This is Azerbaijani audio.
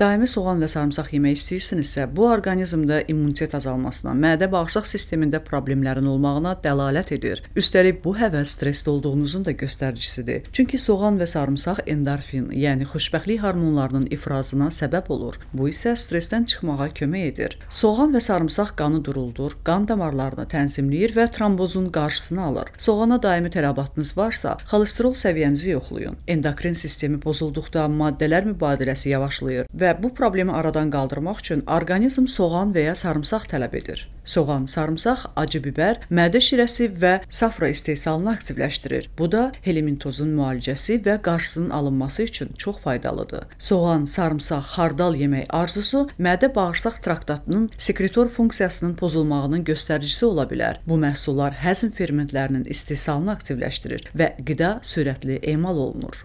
Daimi soğan və sarımsaq yemək istəyirsinizsə, bu orqanizmdə immunitet azalmasına, mədə-bağırsaq sistemində problemlərin olmağına dəlalət edir. Üstəlik bu həvəs stressdə olduğunuzun da göstəricisidir. Çünki soğan və sarımsaq endorfin, yəni xoşbəxtlik hormonlarının ifrazına səbəb olur. Bu isə stressdən çıxmağa kömək edir. Soğan və sarımsaq qanı duruldur, qan damarlarını tənzimləyir və trombozun qarşısını alır. Soğana daimi tələbatınız varsa, xolesterol səviyyənizi yoxlayın. Endokrin sistemi pozulduqda maddələr mübadiləsi yavaşlayır və və bu problemi aradan qaldırmaq üçün orqanizm soğan və ya sarımsaq tələb edir. Soğan, sarımsaq, acı biber mədə şirəsi və safra istehsalını aktivləşdirir. Bu da helimintozun müalicəsi və qarşısının alınması üçün çox faydalıdır. Soğan, sarımsaq, xardal yemək arzusu mədə bağırsaq traktatının sekretor funksiyasının pozulmağının göstəricisi ola bilər. Bu məhsullar həzm fermentlərinin istehsalını aktivləşdirir və qida sürətli emal olunur.